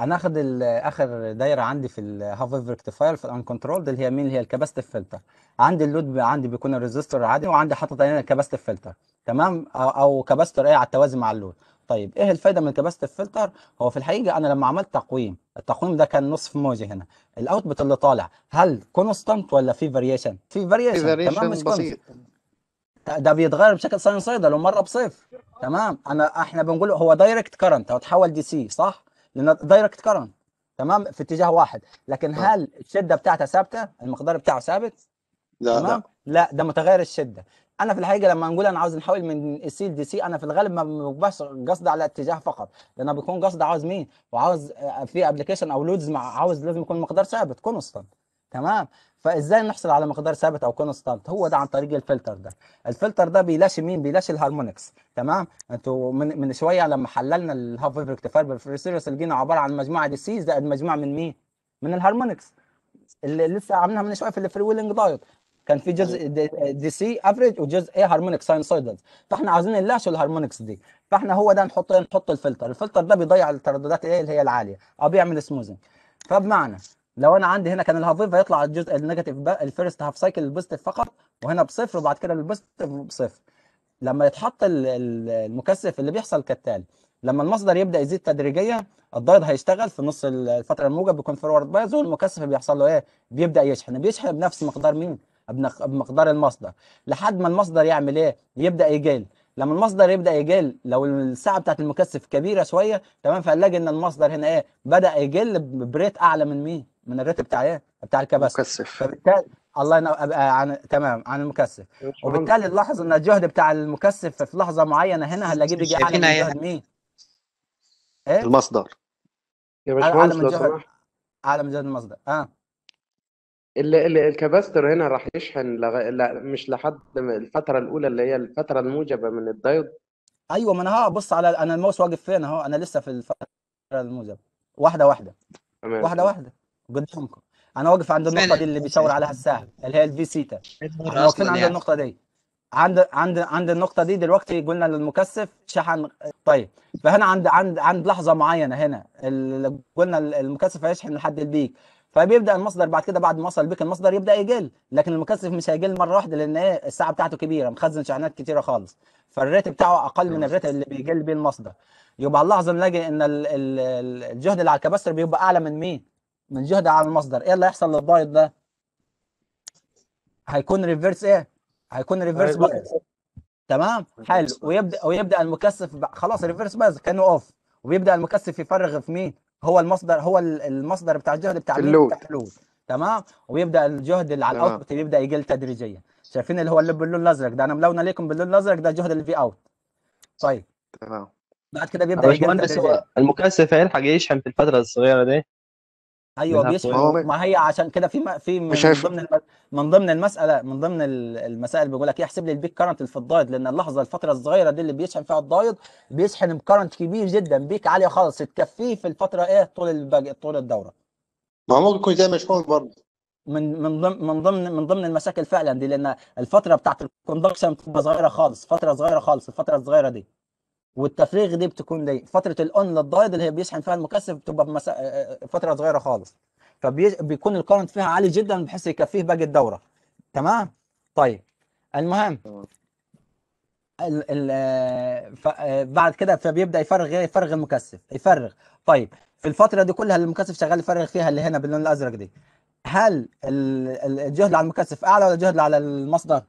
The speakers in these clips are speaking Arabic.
انا اخد اخر دايره عندي في الهاف اوف ريكتيفاير في الان الانكنترولد اللي هي مين اللي هي الكاباستيف فلتر عندي اللود عندي بيكون الريزستور عادي وعندي حاطط هنا الكاباستيف فلتر تمام او او كاباستور ايه على التوازي مع اللود طيب ايه الفايده من الكاباستيف فلتر هو في الحقيقه انا لما عملت تقويم التقويم ده كان نصف موجي هنا الاوتبوت اللي طالع هل كونستانت ولا في فاريشن في فاريشن تمام مش فاريشن بسيط ده بيتغير بشكل ساينسويدال ومره بصفر تمام انا احنا بنقول هو دايركت كرنت او تحول دي سي صح لان دايركت كرنت تمام في اتجاه واحد لكن آه. هل الشده بتاعتها ثابته المقدار بتاعه ثابت لا تمام لا, لا ده متغير الشده انا في الحقيقه لما نقول انا عاوز نحول من سي لدي سي انا في الغالب ما ببقاش قصدي على اتجاه فقط لان بيكون قصدي عاوز مين وعاوز آه، في ابلكيشن او لودز مع عاوز لازم يكون مقدار ثابت كونستانت تمام فازاي نحصل على مقدار ثابت او كونستانت هو ده عن طريق الفلتر ده الفلتر ده بيلاشي مين بيلاشي الهارمونكس تمام انتوا من, من شويه لما حللنا الهاف ويف ريكتيفاير بالفريسيرس لقينا عباره عن مجموعه دي سيز زائد مجموعه من مين من الهارمونكس اللي لسه عاملينها من شويه في الفري ويلنج دايت كان في جزء دي, دي سي افريج وجزء ايه هارمونيك ساينسويدز فاحنا عاوزين نلاشوا الهارمونكس دي فاحنا هو ده نحط نحط الفلتر الفلتر ده بيضيع الترددات ايه اللي هي العاليه او بيعمل سموزنج فبمعنى لو انا عندي هنا كان الهافيف هيطلع الجزء النيجاتيف بقى الفيرست هاف سايكل البوزيتيف فقط وهنا بصفر وبعد كده البوزيتيف بصفر لما يتحط المكثف اللي بيحصل كالتالي لما المصدر يبدا يزيد تدريجيا الدايد هيشتغل في نص الفتره الموجب بيكون فورورد بايز والمكثف بيحصل له ايه بيبدا يشحن بيشحن بنفس مقدار مين بمقدار المصدر لحد ما المصدر يعمل ايه يبدا يقل لما المصدر يبدا يجل لو الساعه بتاعت المكثف كبيره شويه تمام فهنلاقي ان المصدر هنا ايه بدا يجل بريت اعلى من مين من الراتب بتاع ايه؟ بتاع الكبس مكثف فبالتالي الله ينو... ابقى عن تمام عن المكثف وبالتالي نلاحظ ان الجهد بتاع المكثف في لحظه معينه هنا هنلاقيه بيجي اعلى من جهد مين؟ ايه؟ المصدر يا باشمهندس لو سمحت اعلى من جهد المصدر اه الكباستر هنا راح يشحن لغ... لا مش لحد الفتره الاولى اللي هي الفتره الموجبه من الدايود ايوه ما انا بص على انا الماوس واقف فين اهو انا لسه في الفتره الموجبه واحده واحده تمام واحده واحده قدامكم انا واقف عند النقطه دي اللي بيشاور عليها السهم اللي هي الفي سيتا احنا واقفين عند يعني. النقطه دي عند عند عند النقطه دي دلوقتي قلنا للمكثف شحن طيب فهنا عند عند عند لحظه معينه هنا قلنا المكثف هيشحن لحد البيك فبيبدا المصدر بعد كده بعد ما وصل البيك المصدر يبدا يقل لكن المكثف مش هيقل مره واحده لان ايه الساعه بتاعته كبيره مخزن شحنات كتيره خالص فالريت بتاعه اقل من الريت اللي بيقل بيه المصدر يبقى اللحظه نلاقي ان الجهد اللي على الكباستر بيبقى اعلى من مين؟ من جهد على المصدر ايه اللي هيحصل للبايض ده هيكون ريفيرس ايه هيكون ريفيرس بايظ تمام حلو ويبدا ويبدا المكثف خلاص ريفيرس بايظ كانه اوف وبيبدا المكثف يفرغ في مين هو المصدر هو المصدر بتاع الجهد بتاع اللود بتاع اللود تمام ويبدا الجهد اللي على الاوتبوت بيبدا يقل تدريجيا شايفين اللي هو اللي باللون الازرق ده انا ملون عليكم باللون الازرق ده جهد الفي اوت طيب تمام بعد كده بيبدا يقل المكثف هيلحق يشحن في الفتره الصغيره دي ايوه منها بيسحب ما هي عشان كده في في من شايف. ضمن الم- من ضمن المساله من ضمن المسائل بيقول لك يحسب لي البيك كارنت في الدايد لان اللحظه الفتره الصغيره دي اللي بيشحن فيها الدايد بيشحن بكرنت كبير جدا بيك عاليه خالص تكفيه في الفتره ايه طول الباقي طول الدوره ما هو ممكن يكون زي مشحون برضه من من ضمن من ضمن من ضمن المشاكل فعلا دي لان الفتره بتاعت الكوندكشن بتبقى صغيره خالص فتره صغيره خالص الفتره الصغيره دي والتفريغ دي بتكون ليه؟ فتره الاون للدايد اللي هي بيشحن فيها المكثف بتبقى مسا... آه، آه، آه، فتره صغيره خالص فبيكون الكرنت فيها عالي جدا بحيث يكفيه باقي الدوره تمام طيب المهم ال ال ف... بعد كده فبيبدا يفرغ إيه؟ يفرغ المكثف يفرغ طيب في الفتره دي كلها المكثف شغال يفرغ فيها اللي هنا باللون الازرق دي هل الجهد على المكثف اعلى ولا الجهد على المصدر؟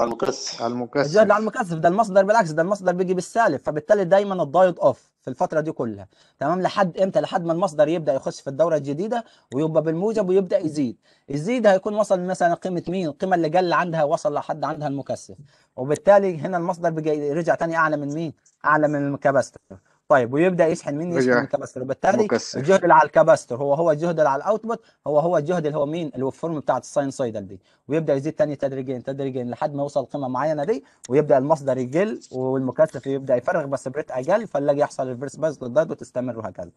على المكثف على المكثف على المكثف ده المصدر بالعكس ده المصدر بيجي بالسالب فبالتالي دايما الدايت اوف في الفتره دي كلها تمام لحد امتى لحد ما المصدر يبدا يخش في الدوره الجديده ويبقى بالموجب ويبدا يزيد يزيد هيكون وصل مثلا قيمه مين القيمه اللي قل عندها وصل لحد عندها المكثف وبالتالي هنا المصدر بيجي رجع تاني اعلى من مين اعلى من الكباستر طيب ويبدا يشحن من يشحن من الكباستور وبالتالي الجهد اللي على الكباستر هو هو الجهد اللي على الاوتبوت هو هو الجهد اللي هو مين الفورم بتاعت بتاعت الساينسويدال دي ويبدا يزيد ثاني تدريجيا تدريجيا لحد ما يوصل لقيمه معينه دي ويبدا المصدر يقل والمكثف يبدا يفرغ بس بريت اقل فنلاقي يحصل ريفرس باز للضغط وتستمر وهكذا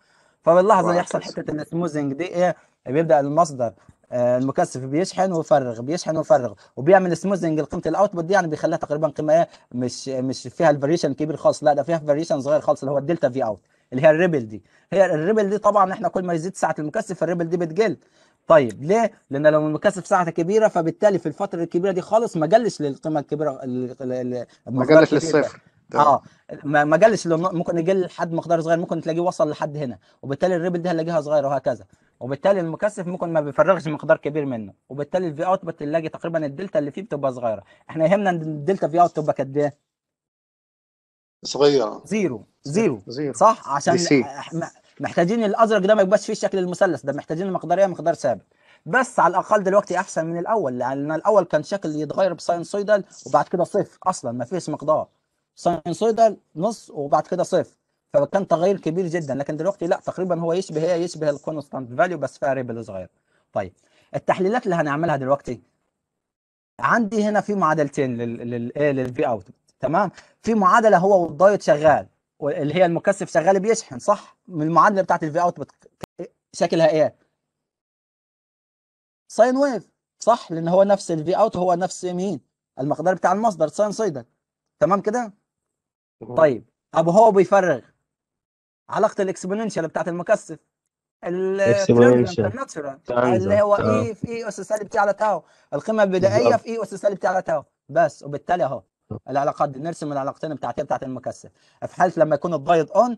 فباللحظه يحصل حته السموزنج دي ايه بيبدا المصدر آه، المكثف بيشحن ويفرغ بيشحن ويفرغ وبيعمل سموزنج لقيمه الاوتبوت دي يعني بيخليها تقريبا قيمه ايه مش مش فيها الفاريشن كبير خالص لا ده فيها فاريشن صغير خالص اللي هو الدلتا في اوت اللي هي الريبل دي هي الريبل دي طبعا احنا كل ما يزيد سعه المكثف الريبل دي بتقل طيب ليه؟ لان لو المكثف ساعتها كبيره فبالتالي في الفتره الكبيره دي خالص ما جلش للقيمه الكبيره ما جلش للصفر اه ما جلش ممكن يقل لحد مقدار صغير ممكن تلاقيه وصل لحد هنا وبالتالي الريبل دي هنلاقيها صغيره وهكذا وبالتالي المكثف ممكن ما بيفرغش مقدار كبير منه وبالتالي الفي اوتبوت اللي تقريبا الدلتا اللي فيه بتبقى صغيره احنا يهمنا ان الدلتا في اوت تبقى قد ايه صغيره زيرو زيرو صح عشان محتاجين الازرق ده ما يبقاش فيه شكل المثلث ده محتاجين المقداريه مقدار ثابت بس على الاقل دلوقتي احسن من الاول لان الاول كان شكل يتغير بساينسويدال وبعد كده صفر اصلا ما فيش مقدار ساينسويدال نص وبعد كده صفر فكان تغير كبير جدا لكن دلوقتي لا تقريبا هو يشبه هي إيه؟ يشبه الكونستانت فاليو بس فاريبل صغير طيب التحليلات اللي هنعملها دلوقتي عندي هنا في معادلتين لل للفي اوت تمام في معادله هو والدايت شغال اللي هي المكثف شغال بيشحن صح من المعادله بتاعت الفي اوت شكلها ايه ساين ويف صح لان هو نفس الفي اوت هو نفس مين المقدار بتاع المصدر ساين صيدل تمام كده طيب ابو هو بيفرغ علاقه الاكسبوننشال بتاعت المكثف اللي هو اي في اي اس اس ال بتاع على تاو القيمه البدائيه في اي اس اس ال بتاع على تاو بس وبالتالي اهو العلاقات دي نرسم العلاقتين بتاعتين بتاعت المكثف في حاله لما يكون الضايد اون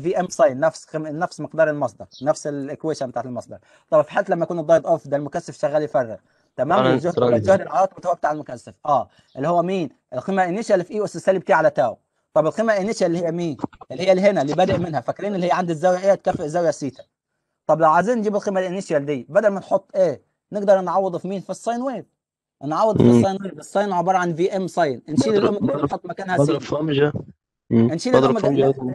في ام ساين نفس خم... نفس مقدار المصدر نفس الايكويشن بتاعت المصدر طب في حاله لما يكون الضايد اوف ده المكثف شغال يفرغ تمام الجهد الجهد بتاع المكثف اه اللي هو مين القيمه انيشال في اي اس اس ال بتاع على تاو طب القيمه الانيشال اللي هي مين؟ اللي هي اللي هنا اللي بادئ منها فاكرين اللي هي عند الزاويه ايه تكافئ الزاويه سيتا طب لو عايزين نجيب القيمه الانيشال دي بدل ما نحط ايه نقدر نعوض في مين؟ في الساين ويف نعوض في الساين ويف الساين عباره عن في ام ساين نشيل الاوميجا ونحط مكانها سيتا نشيل الاوميجا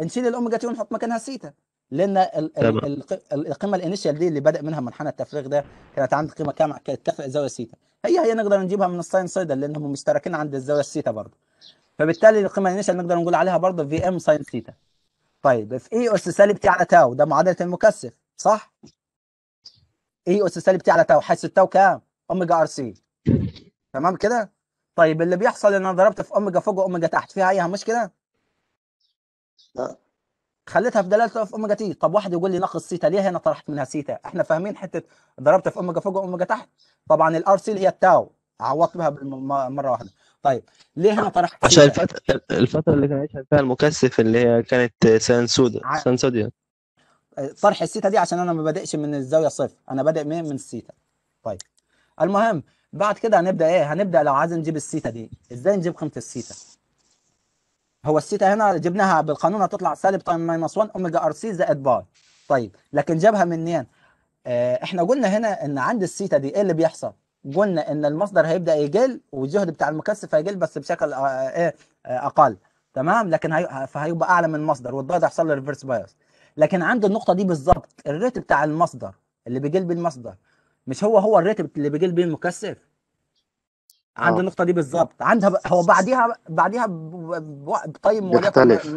نشيل الاوميجا تي ونحط مكانها سيتا لان القيمه الانيشال دي اللي بدا منها منحنى التفريغ ده كانت عند قيمه كام كانت تكافئ زاويه سيتا هي هي نقدر نجيبها من الساين سايد لان هم مشتركين عند الزاويه السيتا برضه فبالتالي القيمه الانيشال نقدر نقول عليها برضه في ام ساين ثيتا طيب في اي e اس سالب تي على تاو ده معادله المكثف صح اي e اس سالب تي على تاو حيث التاو كام اوميجا ار سي تمام كده طيب اللي بيحصل ان انا ضربت في اوميجا فوق واوميجا تحت فيها اي مشكله لا خليتها في دلاله في اوميجا تي طب واحد يقول لي ناقص سيتا ليه هنا طرحت منها سيتا احنا فاهمين حته ضربت في اوميجا فوق واوميجا تحت طبعا الار سي اللي هي التاو عوضت بها مره واحده طيب ليه انا طرحت عشان الفتره الفتره اللي كان عايشها فيها المكثف اللي هي كانت سودا ع... سنسوديا طرح السيتا دي عشان انا ما بادئش من الزاويه صفر انا بادئ من من السيتا طيب المهم بعد كده هنبدا ايه هنبدا لو عايز نجيب السيتا دي ازاي نجيب قيمه السيتا هو السيتا هنا جبناها بالقانون هتطلع سالب تايم ماينس 1 اوميجا ار سي زائد باي طيب لكن جابها منين آه، احنا قلنا هنا ان عند السيتا دي ايه اللي بيحصل قلنا ان المصدر هيبدا يقل والجهد بتاع المكثف هيقل بس بشكل آه، ايه آه، اقل تمام لكن هي... فهيبقى اعلى من المصدر والضغط هيحصل له ريفرس بايس لكن عند النقطه دي بالظبط الريت بتاع المصدر اللي بيقل بالمصدر المصدر مش هو هو الريت اللي بيقل بيه المكثف عند آه. النقطه دي بالظبط عندها هو بعديها بعديها بطيب بيختلف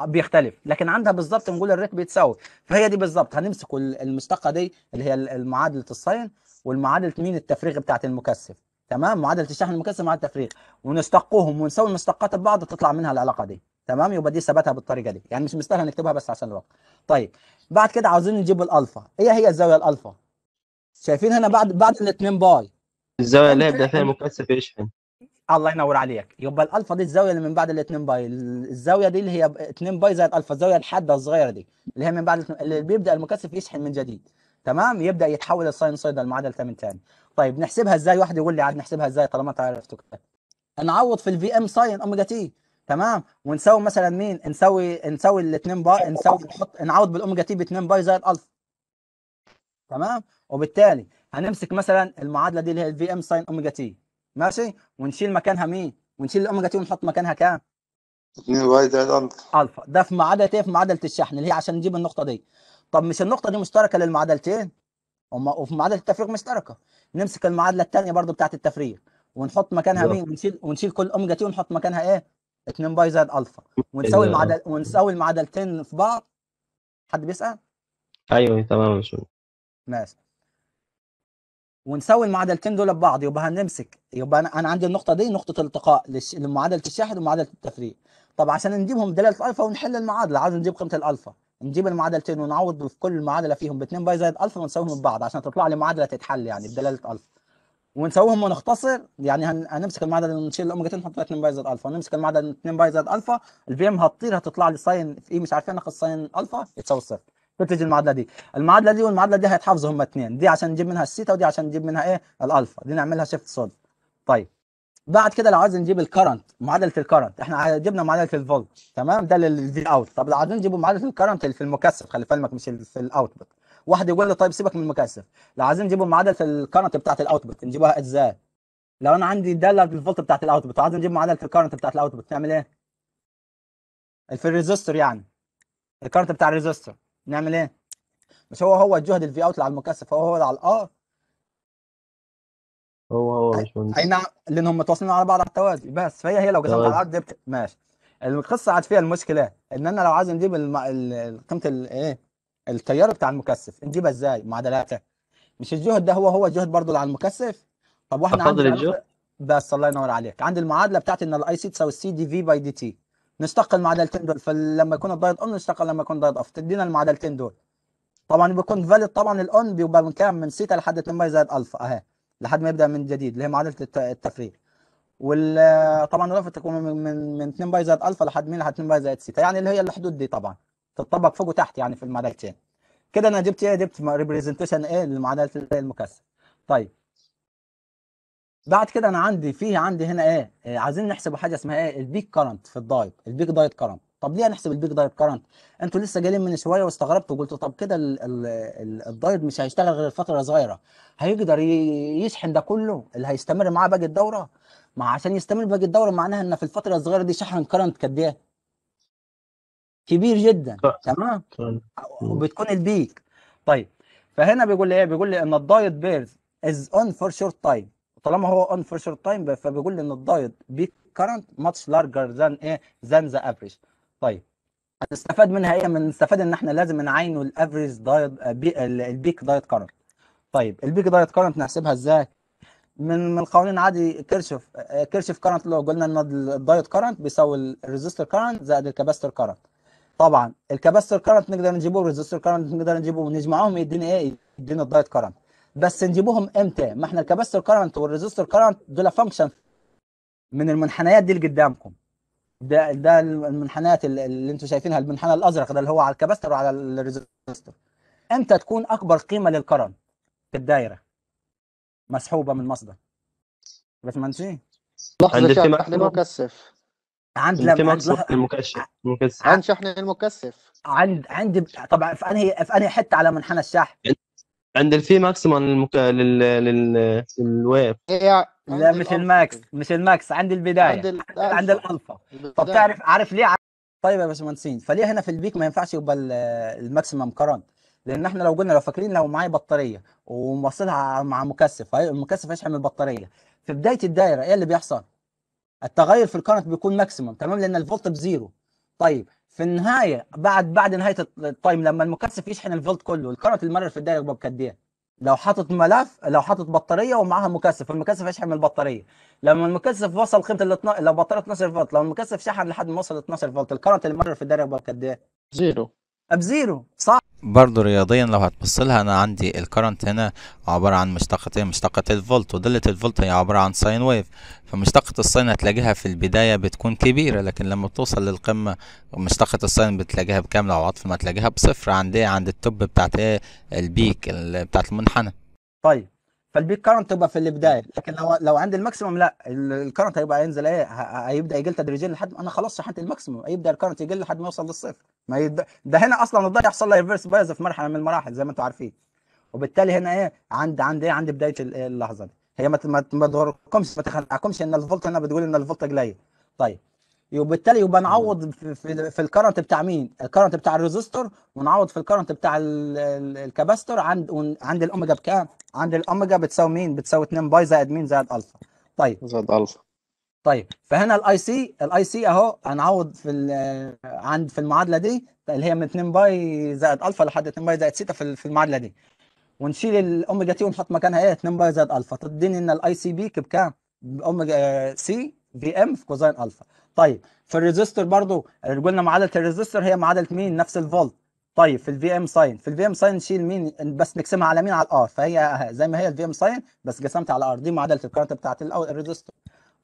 بيختلف لكن عندها بالظبط نقول الريت بيتساوي فهي دي بالظبط هنمسك المشتقه دي اللي هي المعادله الساين والمعادله مين التفريغ بتاعت المكثف تمام معادله الشحن المكثف مع التفريغ ونستقوهم ونساوي المستقات ببعض تطلع منها العلاقه دي تمام يبقى دي ثبتها بالطريقه دي يعني مش مستاهله نكتبها بس عشان الوقت طيب بعد كده عاوزين نجيب الالفا ايه هي الزاويه الالفا شايفين هنا بعد بعد الاثنين باي الزاويه اللي هيبدا فيها المكثف يشحن الله ينور عليك يبقى الالفا دي الزاويه اللي من بعد ال 2 باي الزاويه دي اللي هي 2 باي زائد الفا الزاويه الحاده الصغيره دي اللي هي من بعد اللي بيبدا المكثف يشحن من جديد تمام يبدا يتحول الساين الساينوسايدال المعادله تمن تاني طيب نحسبها ازاي واحد يقول لي عاد نحسبها ازاي طالما انت عرفت نعوض في الفي ام ساين اوميجا تي تمام ونساوي مثلا مين نسوي نسوي الاثنين باي نسوي نحط نعوض بالاوميجا تي ب 2 باي زائد الفا تمام وبالتالي هنمسك مثلا المعادله دي اللي هي الفي ام ساين اوميجا تي ماشي ونشيل مكانها مين ونشيل الاوميجا تي ونحط مكانها كام 2 باي زائد الفا الفا ده في معادله ايه في معادله الشحن اللي هي عشان نجيب النقطه دي طب مش النقطه دي مشتركه للمعادلتين هم وفي معادله التفريغ مشتركه نمسك المعادله الثانيه برضو بتاعه التفريغ ونحط مكانها مين ونشيل ونشيل كل اوميجا تي ونحط مكانها ايه 2 باي زائد الفا ونساوي إيه المعادل ونساوي المعادلتين في بعض حد بيسال ايوه تمام ماشي ونساوي المعادلتين دول ببعض يبقى هنمسك يبقى انا عندي النقطه دي نقطه التقاء لمعادله الشاحن ومعادله التفريغ طب عشان نجيبهم دلاله الفا ونحل المعادله عايز نجيب قيمه الالفا نجيب المعادلتين ونعوض في كل معادله فيهم ب2 باي زائد الفا ونساويهم ببعض عشان تطلع لي معادله تتحل يعني بدلاله الفا ونسويهم ونختصر يعني هنمسك المعادله ونشيل الاوميجتين 2 ونحط 2 باي زائد الفا ونمسك المعادله 2 باي زائد الفا البي ام هتطير هتطلع لي ساين في ايه مش عارفين إيه، ناقص ساين الفا يتساوي صفر تنتج المعادله دي المعادله دي والمعادله دي هيتحفظوا هما اثنين دي عشان نجيب منها الثيتا ودي عشان نجيب منها ايه الالفا دي نعملها شيفت صد طيب بعد كده لو عايزين نجيب الكرنت معادله الكرنت احنا جبنا معادله الفولت تمام ده اوت طب لو عايزين نجيب معادله الكرنت في المكثف خلي بالك مش في الاوتبوت واحد يقول لي طيب سيبك من المكثف لو عايزين نجيب معادله الكرنت بتاعت الاوتبوت نجيبها ازاي لو انا عندي داله الفولت بتاعت الاوتبوت عايزين نجيب معادله الكرنت بتاعت الاوتبوت نعمل ايه في الريزستور يعني الكرنت بتاع الريزستور نعمل ايه مش هو هو الجهد الفي اوت اللي على المكثف هو هو اللي على الار آه. هو هو اي مش أي نعم لان هم متواصلين على بعض على التوازي بس فهي هي لو كسبت على الارض العرض ماشي القصه عاد فيها المشكله ان انا لو عايز نجيب الم... ال- قيمه ال- ايه التيار بتاع المكثف نجيبها ازاي معادلاتها مش الجهد ده هو هو الجهد برضه اللي على المكثف طب واحنا عندنا أفاضل بس الله ينور عليك عندي المعادله بتاعت ان الاي سي تساوي السي دي في باي دي تي نشتق المعادلتين دول فلما يكون الدايت اون نشتق لما يكون الدايت اوف تدينا المعادلتين دول طبعا بيكون فاليد طبعا الاون بيبقى من كام من سيتا لحد 2 باي زائد الفا اهي لحد ما يبدا من جديد اللي هي معادله التفريغ وطبعا الرف تكون من من 2 باي زائد الفا لحد مين لحد 2 باي زائد سيتا يعني اللي هي الحدود دي طبعا تتطبق فوق وتحت يعني في المعادلتين كده انا جبت ايه جبت ريبريزنتيشن ايه لمعادله المكثف طيب بعد كده انا عندي فيه عندي هنا ايه, إيه عايزين نحسبوا حاجه اسمها ايه البيك كرنت في الدايت البيك دايت كرنت طب ليه هنحسب البيك دايب كرنت؟ انتوا لسه جايين من شويه واستغربتوا وقلتوا طب كده الدايت مش هيشتغل غير فتره صغيره هيقدر يشحن ده كله اللي هيستمر معاه باقي الدوره ما عشان يستمر باقي الدوره معناها ان في الفتره الصغيره دي شحن كرنت قد ايه كبير جدا تمام وبتكون البيك طيب فهنا بيقول لي ايه بيقول لي ان الدايت بيرز از اون فور شورت تايم طالما هو اون فور شورت تايم فبيقول لي ان الدايت بيك كرنت ماتش لارجر ذان ايه ذان ذا افريج طيب هنستفاد منها ايه؟ هنستفاد ان احنا لازم نعينه الافريج دايت البيك دايت كارنت. طيب البيك دايت كارنت نحسبها ازاي؟ من من القوانين عادي كيرشف آه، كيرشف كارنت لو قلنا ان الدايت كارنت بيساوي الريزستور كارنت زائد الكباستور كارنت. طبعا الكباستور كارنت نقدر نجيبه والريزستور كارنت نقدر نجيبه نجمعهم يديني ايه؟ يديني الدايت كارنت. بس نجيبهم امتى؟ ما احنا الكباستور كارنت والريزستور كارنت دول فانكشن من المنحنيات دي اللي قدامكم. ده ده المنحنيات اللي انتم شايفينها المنحنى الازرق ده اللي هو على الكباستر وعلى الريزستور امتى تكون اكبر قيمه للكرن في الدايره مسحوبه من مصدر بس ما عند الشحن المكثف عند لما المكثف عند شحن المكثف عند عند طبعا في انهي في انهي حته على منحنى الشحن عند الفي ماكسيمم للويف إيه، لا مش الماكس مش الماكس عند البدايه عند, الألفا. عند الالفا طب تعرف عارف ليه طيب يا باشمهندسين فليه هنا في البيك ما ينفعش يبقى الماكسيمم كرنت لان احنا لو قلنا لو فاكرين لو معايا بطاريه وموصلها مع مكثف المكثف هيشحن البطاريه في بدايه الدايره ايه اللي بيحصل التغير في الكرنت بيكون ماكسيمم تمام لان الفولت بزيرو طيب في النهايه بعد بعد نهايه التايم لما المكثف يشحن الفولت كله الكرنت المرر في الدايره يبقى بكديه لو حاطط ملف لو حاطط بطاريه ومعاها مكثف المكثف هيشحن من البطاريه لما المكثف وصل قيمه ال الاتنا... لو بطاريه 12 فولت لو المكثف شحن لحد ما وصل 12 فولت الكرنت اللي مر في الدايره يبقى قد ايه؟ زيرو بزيرو صح برضو رياضيا لو هتبصلها انا عندي الكرنت هنا عباره عن مشتقتين مشتقه الفولت ودلة الفولت هي عباره عن ساين ويف فمشتقه الساين هتلاقيها في البدايه بتكون كبيره لكن لما بتوصل للقمه مشتقه الساين بتلاقيها بكاملة او عطف ما تلاقيها بصفر عند ايه عند التوب بتاعت ايه البيك بتاعت المنحنى طيب فالبيك كارنت تبقى في البدايه لكن لو لو عند الماكسيمم لا الكارنت هيبقى ينزل ايه هيبدا يقل تدريجيا لحد انا خلاص شحنت الماكسيمم هيبدا الكارنت يقل لحد ما يوصل للصفر ما يد... ده هنا اصلا الضي يحصل له ريفرس بايز في مرحله من المراحل زي ما انتم عارفين وبالتالي هنا ايه عند عند ايه عند بدايه اللحظه دي هي ما ما تضركمش ما تخنقكمش ان الفولت هنا بتقول ان الفولت قليل طيب وبالتالي يبقى نعوض في, في, الكرنت بتاع مين؟ الكرنت بتاع الريزستور ونعوض في الكرنت بتاع الكاباستور عند عند الاوميجا بكام؟ عند الاوميجا بتساوي مين؟ بتساوي 2 باي زائد مين؟ زائد الفا. طيب زائد الفا. طيب فهنا الاي سي الاي سي اهو هنعوض في عند في المعادله دي اللي هي من 2 باي زائد الفا لحد 2 باي زائد سيتا في المعادله دي. ونشيل الاوميجا تي ونحط مكانها ايه 2 باي زائد الفا تديني ان الاي سي بيك بكام؟ اوميجا سي آه، في ام في كوزين الفا طيب في الريزستور برضو قلنا معادله الريزستور هي معادله مين نفس الفولت طيب في الفي ام ساين في الفي ام ساين نشيل مين بس نقسمها على مين على الار فهي زي ما هي الفي ام ساين بس قسمت على الار دي معادله الكرنت بتاعت الريزستور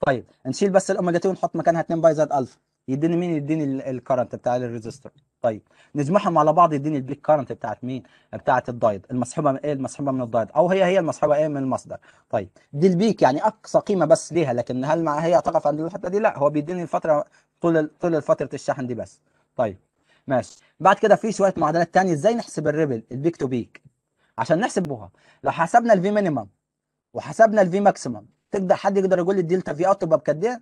طيب نشيل بس الاوميجا 2 ونحط مكانها 2 باي زد الفا يديني مين يديني الكرنت بتاع الريزستور طيب نجمعهم على بعض يديني البيك كرنت بتاعت مين بتاعت الدايد المسحوبه ايه المسحوبه من الدايد او هي هي المسحوبه ايه من المصدر طيب دي البيك يعني اقصى قيمه بس ليها لكن هل مع هي هتقف عند الحته دي لا هو بيديني الفتره طول طول فتره الشحن دي بس طيب ماشي بعد كده في شويه معادلات ثانيه ازاي نحسب الريبل البيك تو بيك عشان نحسبها لو حسبنا الفي مينيمم وحسبنا الفي ماكسيمم تقدر حد يقدر يقول لي الدلتا في اوت تبقى بقد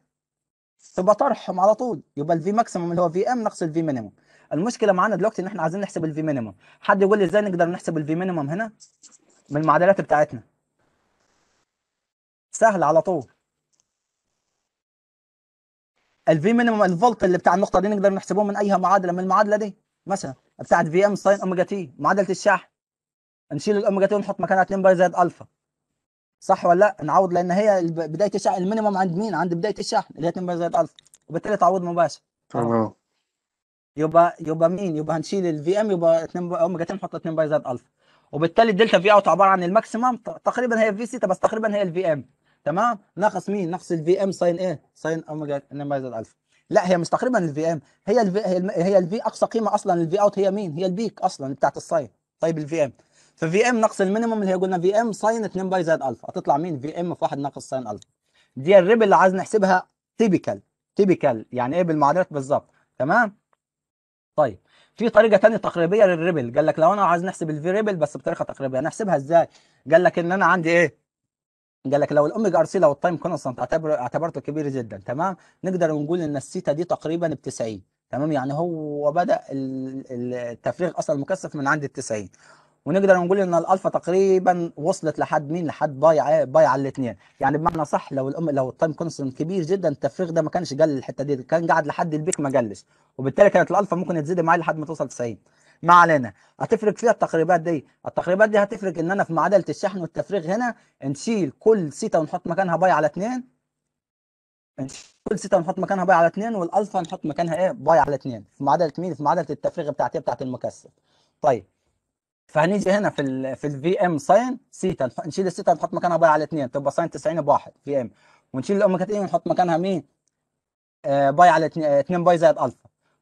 تبقى طرحهم على طول يبقى الفي ماكسيموم اللي هو في ام ناقص الفي مينيموم المشكله معانا دلوقتي ان احنا عايزين نحسب الفي مينيموم حد يقول لي ازاي نقدر نحسب الفي مينيموم هنا من المعادلات بتاعتنا سهل على طول الفي مينيموم الفولت اللي بتاع النقطه دي نقدر نحسبه من اي معادله من المعادله دي مثلا بتاعت في ام ساين اوميجا تي معادله الشحن نشيل الاوميجا تي ونحط مكانها 2 باي زائد الفا صح ولا لا نعوض لان هي بدايه الشحن المينيمم عند مين عند بدايه الشحن اللي هي 2 زائد 1000 وبالتالي تعوض مباشر تمام يبقى يبقى مين يبقى هنشيل الفي ام يبقى 2 اوميجا تي نحط 2 باي زائد الفا وبالتالي الدلتا في اوت عباره عن الماكسيمم تقريبا هي في سيتا بس تقريبا هي الفي ام تمام ناقص مين ناقص الفي ام ساين ايه ساين اوميجا 2 باي زائد الفا لا هي مش تقريبا الفي ام هي الفي هي الفي اقصى قيمه اصلا الفي اوت هي مين هي البيك اصلا بتاعت الساين طيب الفي ام ففي ام ناقص المينيموم اللي هي قلنا في ام ساين 2 باي زائد الفا هتطلع مين في ام في 1 ناقص ساين الفا دي الريب اللي عايز نحسبها تيبيكال تيبيكال يعني ايه بالمعادلات بالظبط تمام طيب في طريقه ثانيه تقريبيه للريبل قال لك لو انا عايز نحسب الفي ريبل بس بطريقه تقريبيه نحسبها ازاي قال لك ان انا عندي ايه قال لك لو الاوميجا ار سي لو التايم كونستانت اعتبر اعتبرته كبير جدا تمام نقدر نقول ان السيتا دي تقريبا ب 90 تمام يعني هو بدا التفريغ اصلا مكثف من عند ال 90 ونقدر نقول ان الالفا تقريبا وصلت لحد مين لحد باي إيه؟ باي على الاثنين يعني بمعنى صح لو الام لو التايم كونستنت كبير جدا التفريغ ده ما كانش قل الحته دي كان قاعد لحد البيك ما قلش وبالتالي كانت الالفا ممكن تزيد معايا لحد ما توصل 90 ما علينا هتفرق فيها التقريبات دي التقريبات دي هتفرق ان انا في معادله الشحن والتفريغ هنا نشيل كل سيتا ونحط مكانها باي على 2 كل سيتا ونحط مكانها باي على 2 والالفا نحط مكانها ايه باي على 2 في معادله مين في معادله التفريغ بتاعتي بتاعت المكثف طيب فهنيجي هنا في ال في الفي ام ساين سيتا نشيل السيتا نحط مكانها آه، باي على 2 تبقى ساين 90 بواحد آه، في ام ونشيل الاوميجا 2 ونحط مكانها مين؟ باي على 2 باي زائد الفا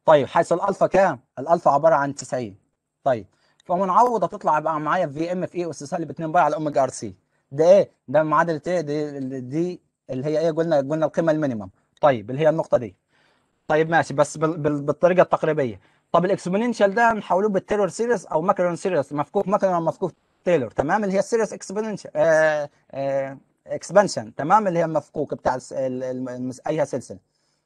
طيب حيث الالفا كام؟ الالفا عباره عن 90 طيب فما تطلع هتطلع بقى معايا في ام في اي اس سالب 2 باي على اوميجا ار سي ده ايه؟ ده معادله ايه؟ دي, دي اللي هي ايه قلنا قلنا القيمه المينيمم طيب اللي هي النقطه دي طيب ماشي بس بالطريقه التقريبيه طب الاكسبوننشال ده نحولوه بالتيلور سيريس او ماكرون سيريس مفكوك ماكرون مفكوك تيلور تمام اللي هي السيريس اكسبوننشال آه آه اكسبانشن تمام اللي هي المفكوك بتاع ايها سلسله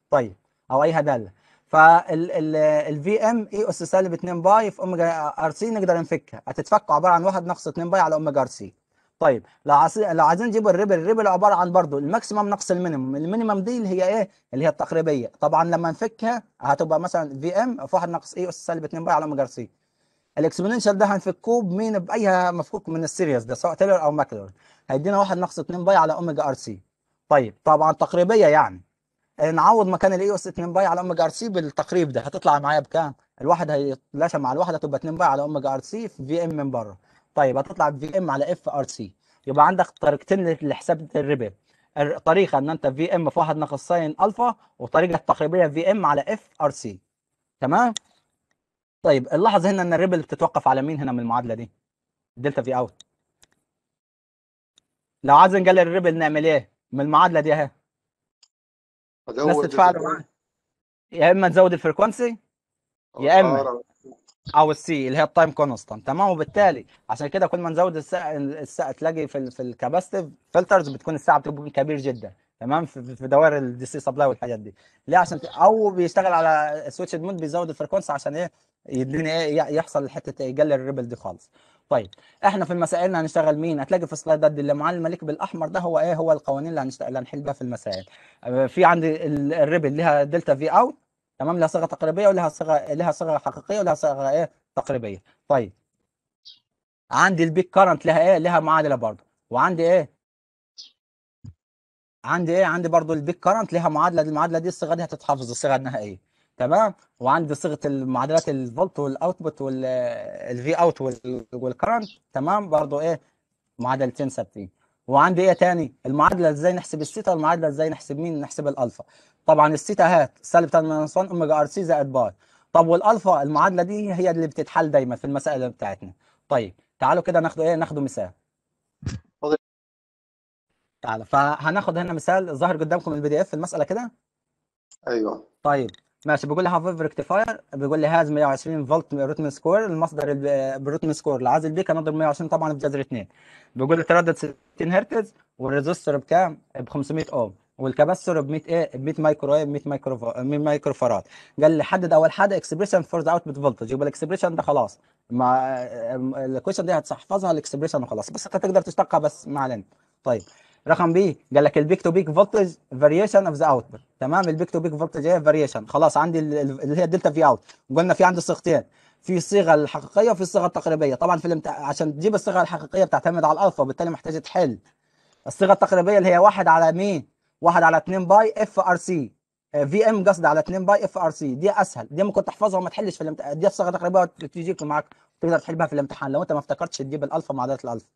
طيب او ايها داله فالفي ام اي اس سالب 2 باي في اوميجا ار سي نقدر نفكها هتتفك عباره عن 1 ناقص 2 باي على اوميجا ار سي طيب لو لو عايزين نجيب الريبل الريبل عباره عن برضه الماكسيمم ناقص المينيمم المينيمم دي اللي هي ايه اللي هي التقريبيه طبعا لما نفكها هتبقى مثلا في ام في 1 ناقص e، اي اس سالب 2 باي على اوميجا سي الاكسبوننشال ده هنفكه مين بايها مفكوك من السيريز ده سواء تيلر او ماكلور هيدينا 1 ناقص 2 باي على اوميجا ار سي طيب طبعا تقريبيه يعني إيه، نعوض مكان الاي اس 2 باي على اوميجا ار سي بالتقريب ده هتطلع معايا بكام الواحد هيتلاشى مع الواحد هتبقى 2 باي على اوميجا ار سي في ام من بره طيب هتطلع في ام على اف ار سي يبقى عندك طريقتين لحساب الربا الطريقه ان انت في ام في 1 ناقص ساين الفا وطريقه تقريبيه في ام على اف ار سي تمام طيب اللحظة هنا ان الريبل بتتوقف على مين هنا من المعادله دي دلتا في اوت لو عايز نقلل الريبل نعمل ايه من المعادله دي اهي بس تتفاعلوا يا اما نزود الفريكونسي يا آه، اما او السي اللي هي التايم كونستانت تمام وبالتالي عشان كده كل ما نزود الساعه الساعه تلاقي في في الكاباسيتيف فلترز بتكون الساعه بتكون كبير جدا تمام في, دوائر الدي سي سبلاي والحاجات دي ليه عشان او بيشتغل على سويتش مود بيزود الفريكونسي عشان ايه يديني ايه يحصل حته إيه؟ يقلل الريبل دي خالص طيب احنا في المسائل هنشتغل مين هتلاقي في السلايدات اللي معلم الملك بالاحمر ده هو ايه هو القوانين اللي هنشتغل هنحل بها في المسائل آه، في عندي الريبل ليها دلتا في اوت تمام لها صيغه تقريبيه ولها صيغه لها صيغه حقيقيه ولها صيغه ايه تقريبيه طيب عندي البيك كارنت لها ايه لها معادله برضه وعندي ايه عندي ايه عندي برضو البيك كارنت لها معادله المعادله دي الصيغه دي هتتحفظ الصيغه النهائيه تمام وعندي صيغه المعادلات الفولت والاوتبوت والفي اوت والكرنت تمام برضو ايه معادلتين ثابتين وعندي ايه تاني المعادله ازاي نحسب الثيتا والمعادله ازاي نحسب مين نحسب الالفا طبعا الثيتا هات سالب 3 اوميجا ار سي زائد باي طب والالفا المعادله دي هي اللي بتتحل دايما في المسائل بتاعتنا طيب تعالوا كده ناخدوا ايه ناخدوا مثال تعالى فهناخد هنا مثال ظاهر قدامكم البي دي اف المساله كده ايوه طيب ماشي بيقول لي هاف ريكتيفاير بيقول لي هاز 120 فولت روتم سكوير المصدر بروتم سكوير العازل بيه كان مضرب 120 طبعا بجذر 2 بيقول لي تردد 60 هرتز والريزستور بكام ب 500 اوم والكبسر ب 100 ايه ب 100 مايكرو ايه ب 100 مايكرو 100 مايكرو فراد قال لي حدد اول حاجه اكسبريشن اوت بوت فولتج يبقى الاكسبريشن ده خلاص مع الكويشن دي هتحفظها الاكسبريشن وخلاص بس انت تقدر تشتقها بس ما علينا طيب رقم بي قال لك البيك تو بيك فولتج فاريشن اوف ذا اوتبوت تمام البيك تو بيك فولتج ايه فاريشن خلاص عندي اللي هي الدلتا في اوت قلنا في عندي صيغتين في الصيغه الحقيقيه وفي الصيغه التقريبيه طبعا في المت... عشان تجيب الصيغه الحقيقيه بتعتمد على الالفا وبالتالي محتاج تحل الصيغه التقريبيه اللي هي واحد على مين واحد على 2 باي اف ار سي في ام قصدي على 2 باي اف ار سي دي اسهل دي ممكن تحفظها وما تحلش في الامتحان دي الصيغه تقريبا تجيك معاك تقدر تحل بها في الامتحان لو انت ما افتكرتش تجيب الالفا مع عدد الالفا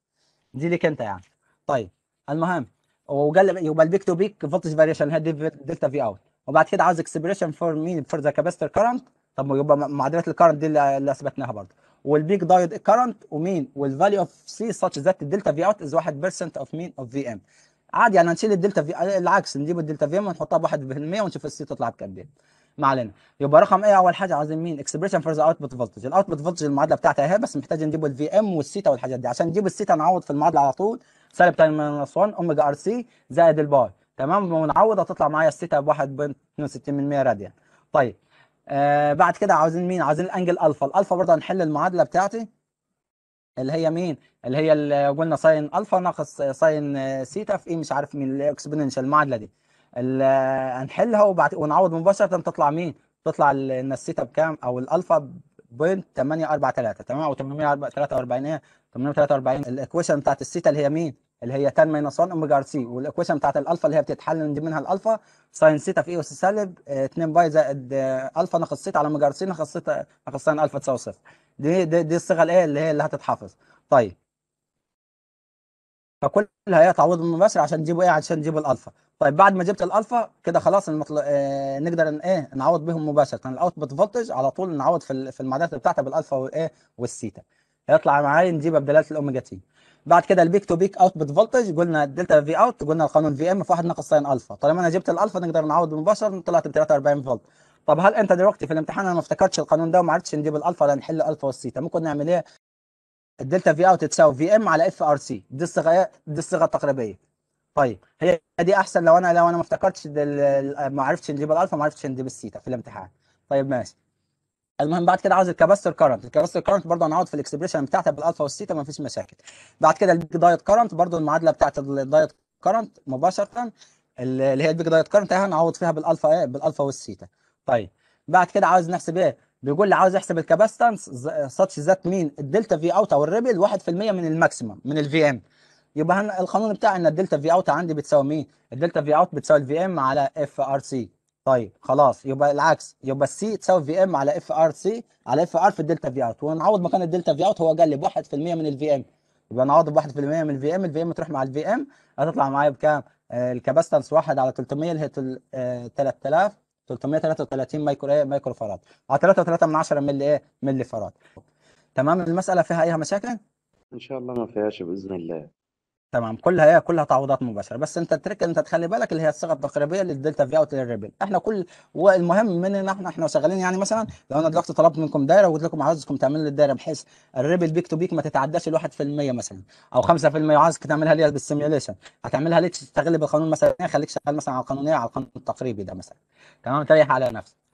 دي ليك انت يعني طيب المهم وقال يبقى البيك تو بيك فولتج فاريشن هي دلتا في اوت وبعد كده عاوز اكسبريشن فور مين فور ذا كاباستر كرنت طب يبقى معادله الكرنت دي اللي اثبتناها برضه والبيك دايود كرنت ومين والفاليو اوف سي ساتش ذات الدلتا في اوت از 1% اوف مين اوف في ام عادي يعني هنشيل الدلتا في العكس نجيب الدلتا في ام ونحطها ب 1% ونشوف السي تطلع بكام ايه ما علينا يبقى رقم ايه اول حاجه عايزين مين اكسبريشن فور ذا اوتبوت فولتج الاوتبوت فولتج المعادله بتاعتها اهي بس محتاج نجيب الفي ام والثيتا والحاجات دي عشان نجيب الثيتا نعوض في المعادله على طول سالب تايم ماينس 1 اوميجا ار سي زائد الباي تمام ونعوض هتطلع معايا الثيتا ب 1.62% راديان طيب آه بعد كده عاوزين مين عاوزين الانجل الفا الالفا برضه هنحل المعادله بتاعتي اللي هي مين اللي هي اللي قلنا ساين الفا ناقص ساين سيتا في ايه مش عارف مين الاكسبوننشال المعادله دي هنحلها وبعد ونعوض مباشره تطلع مين تطلع ان السيتا بكام او الالفا بوينت 843 تمام او 843 843 الاكويشن بتاعت السيتا اللي هي مين اللي هي 10 ماينس 1 اوميجا ار سي والاكويشن بتاعت الالفا اللي هي بتتحل من منها الالفا ساين سيتا في اي اس سالب 2 باي زائد الفا ناقص سيتا على اوميجا ار سي ناقص سيتا ناقص ساين الفا تساوي صفر دي دي, دي الصيغه الايه اللي هي اللي هتتحفظ طيب فكلها هي تعويض مباشر عشان تجيبوا ايه عشان تجيبوا الالفا طيب بعد ما جبت الالفا كده خلاص المطل... آه نقدر ان ايه نعوض بهم مباشره الاوتبوت فولتج على طول نعوض في في المعادلات بتاعتها بالالفا والايه والثيتا هيطلع معايا نجيب بدلاله الاوميجا تي بعد كده البيك تو بيك اوتبوت فولتج قلنا الدلتا في اوت قلنا القانون في ام في 1 ناقص ساين الفا طالما انا جبت الالفا نقدر نعوض مباشره طلعت ب 43 فولت طب هل انت دلوقتي في الامتحان انا ما افتكرتش القانون ده وما عرفتش نجيب الالفا ولا نحل الالفا والثيتا ممكن نعمل ايه؟ الدلتا في اوت تساوي في ام على اف ار سي دي الصيغه إيه؟ دي الصيغه التقريبيه طيب هي دي احسن لو انا لو انا ما افتكرتش ما عرفتش نجيب الالفا ما عرفتش نجيب الثيتا في الامتحان طيب ماشي المهم بعد كده عاوز الكباستر كرنت الكباستر كرنت برضه هنقعد في الاكسبريشن بتاعتها بالالفا والثيتا ما فيش مشاكل بعد كده البيج دايت كرنت برضه المعادله بتاعت الدايت كرنت مباشره اللي هي البيج دايت كرنت هنعوض فيها بالالفا ايه بالالفا والسيتا طيب بعد كده عاوز نحسب ايه بيقول لي عاوز احسب الكاباستنس ساتش ذات مين الدلتا في اوت او الريبل 1% من الماكسيمم من الفي ام يبقى القانون بتاع ان الدلتا في اوت عندي بتساوي مين الدلتا في اوت بتساوي الفي ام على اف ار سي طيب خلاص يبقى العكس يبقى السي تساوي في ام على اف ار سي على اف ار في الدلتا في اوت ونعوض مكان الدلتا في اوت هو قال لي ب 1% من الفي ام يبقى نعوض ب 1% من الفي ام الفي ام تروح مع الفي ام هتطلع معايا بكام آه الكاباستنس 1 على 300 اللي هي 3000 آه، 333 مايكرو ايه مايكرو فاراد على آه، 3.3 من 10 ملي ايه ملي فراد تمام المساله فيها ايها مشاكل ان شاء الله ما فيهاش باذن الله تمام كلها هي إيه؟ كلها تعويضات مباشره بس انت التريك انت تخلي بالك اللي هي الصيغه التقريبيه للدلتا في اوت للريبل احنا كل والمهم مننا احنا احنا شغالين يعني مثلا لو انا دلوقتي طلبت منكم دايره وقلت لكم عايزكم تعملوا لي الدايره بحيث الريبل بيك تو بيك ما تتعداش ال 1% مثلا او 5% وعايزك تعملها لي بالسيميوليشن هتعملها لي تستغل بالقانون مثلا إيه؟ خليك شغال مثلا على القانونيه على القانون التقريبي ده مثلا تمام تريح على نفسك